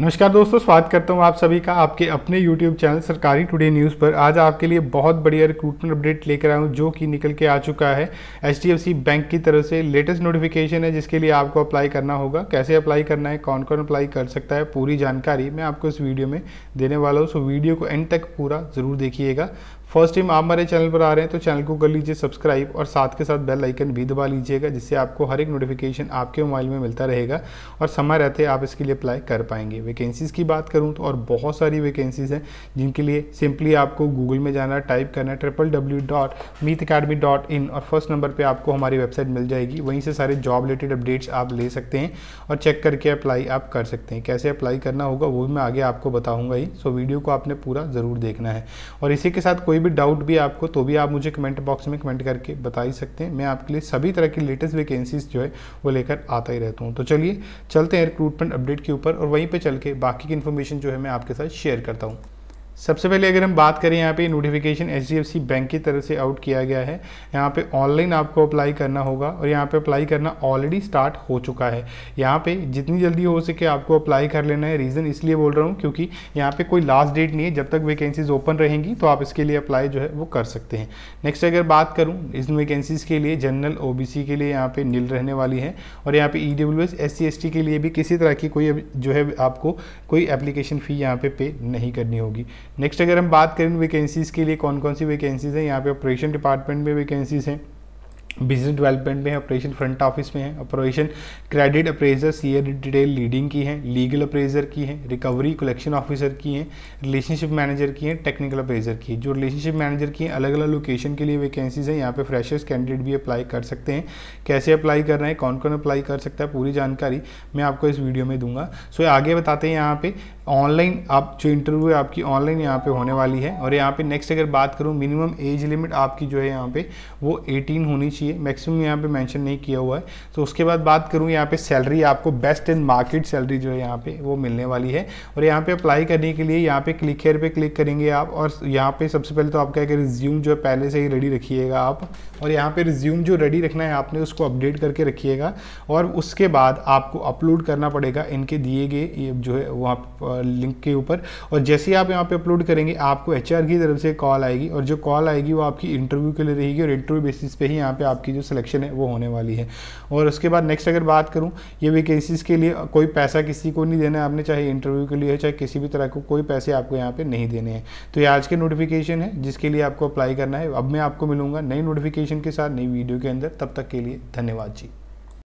नमस्कार दोस्तों स्वागत करता हूं आप सभी का आपके अपने YouTube चैनल सरकारी टुडे न्यूज़ पर आज आपके लिए बहुत बढ़िया रिक्रूटमेंट अपडेट लेकर आया हूं जो कि निकल के आ चुका है एच बैंक की तरफ से लेटेस्ट नोटिफिकेशन है जिसके लिए आपको अप्लाई करना होगा कैसे अप्लाई करना है कौन कौन अप्लाई कर सकता है पूरी जानकारी मैं आपको इस वीडियो में देने वाला हूँ सो वीडियो को एंड तक पूरा ज़रूर देखिएगा फर्स्ट टाइम आप हमारे चैनल पर आ रहे हैं तो चैनल को कर लीजिए सब्सक्राइब और साथ के साथ बेल आइकन भी दबा लीजिएगा जिससे आपको हर एक नोटिफिकेशन आपके मोबाइल में मिलता रहेगा और समय रहते आप इसके लिए अप्लाई कर पाएंगे वैकेंसीज़ की बात करूँ तो और बहुत सारी वैकेंसीज़ हैं जिनके लिए सिंपली आपको गूगल में जाना टाइप करना ट्रिपल डब्ल्यू डॉट मीथ अकेडमी डॉट इन और फर्स्ट नंबर पर आपको हमारी वेबसाइट मिल जाएगी वहीं से सारे जॉब रिलेटेड अपडेट्स आप ले सकते हैं और चेक करके अप्लाई आप कर सकते हैं कैसे अप्लाई करना होगा वो भी मैं आगे आपको बताऊँगा ही सो वीडियो को आपने पूरा ज़रूर देखना है और इसी के साथ कोई कोई भी डाउट भी आपको तो भी आप मुझे कमेंट बॉक्स में कमेंट करके बता ही सकते हैं मैं आपके लिए सभी तरह की लेटेस्ट वैकेंसीज जो है वो लेकर आता ही रहता हूँ तो चलिए चलते हैं रिक्रूटमेंट अपडेट के ऊपर और वहीं पर चल के बाकी की इन्फॉर्मेशन जो है मैं आपके साथ शेयर करता हूँ सबसे पहले अगर हम बात करें यहाँ पे नोटिफिकेशन एच बैंक की तरफ से आउट किया गया है यहाँ पे ऑनलाइन आपको अप्लाई करना होगा और यहाँ पे अप्लाई करना ऑलरेडी स्टार्ट हो चुका है यहाँ पे जितनी जल्दी हो सके आपको अप्लाई कर लेना है रीज़न इसलिए बोल रहा हूँ क्योंकि यहाँ पे कोई लास्ट डेट नहीं है जब तक वैकेंसीज ओपन रहेंगी तो आप इसके लिए अप्लाई जो है वो कर सकते हैं नेक्स्ट अगर बात करूँ इन वैकेंसीज़ के लिए जनरल ओ के लिए यहाँ पर नील रहने वाली है और यहाँ पर ई डब्ल्यू के लिए भी किसी तरह की कोई जो है आपको कोई एप्लीकेशन फ़ी यहाँ पर पे नहीं करनी होगी नेक्स्ट अगर हम बात करें वैकेंसीज़ के लिए कौन कौन सी वैकेंसीज़ हैं यहाँ पे ऑपरेशन डिपार्टमेंट में वैकेंसीज़ हैं बिजनेस डेवलपमेंट में है ऑपरेशन फ्रंट ऑफिस में है operation credit appraiser CA detail lending की है लीगल अप्रेजर की है रिकवरी कलेक्शन ऑफिसर की है रिलेशनशिप मैनेजर की है टेक्निकल अप्रेजर की है जो रिलेशनशिप मैनेजर की है अलग अलग लोकेशन के लिए वैकेंसीज हैं यहाँ पे फ्रेशर्स कैंडिडेट भी अप्लाई कर सकते हैं कैसे अप्लाई करना है कौन कौन अप्लाई कर सकता है पूरी जानकारी मैं आपको इस वीडियो में दूंगा सो आगे बताते हैं यहाँ पे ऑनलाइन आप जो इंटरव्यू है आपकी ऑनलाइन यहाँ पे होने वाली है और यहाँ पे नेक्स्ट अगर बात करूँ मिनिमम एज लिमिट आपकी जो है यहाँ पे वो 18 होनी चाहिए मैक्सिमम यहाँ पे मेंशन नहीं किया हुआ है तो उसके बाद बात करूँ यहाँ पे सैलरी आपको बेस्ट इन मार्केट सैलरी जो है यहाँ पे वो मिलने वाली है और यहाँ पे अप्लाई करने के लिए यहाँ पे क्लिक हेयर पे क्लिक करेंगे आप और यहाँ पे सबसे पहले तो आपका एक रिज्यूम जो है पहले से ही रेडी रखिएगा आप और यहाँ पे रिज्यूम जो रेडी रखना है आपने उसको अपडेट करके रखिएगा और उसके बाद आपको अपलोड करना पड़ेगा इनके दिए गए जो है वहाँ लिंक के ऊपर और जैसे ही आप यहाँ पे अपलोड करेंगे आपको एच की तरफ से कॉल आएगी और जो कॉल आएगी वो आपकी इंटरव्यू के लिए रहेगी और इंटरव्यू बेसिस पे ही यहाँ पे आपकी जो सिलेक्शन है वो होने वाली है और उसके बाद नेक्स्ट अगर बात करूँ ये वैकेंसीज़ के लिए कोई पैसा किसी को नहीं देना है आपने चाहे इंटरव्यू के लिए चाहे किसी भी तरह को कोई पैसे आपको यहाँ पर नहीं देने हैं तो ये आज के नोटिफिकेशन है जिसके लिए आपको अप्लाई करना है अब मैं आपको मिलूंगा नई नोटिफिकेशन के साथ नई वीडियो के अंदर तब तक के लिए धन्यवाद जी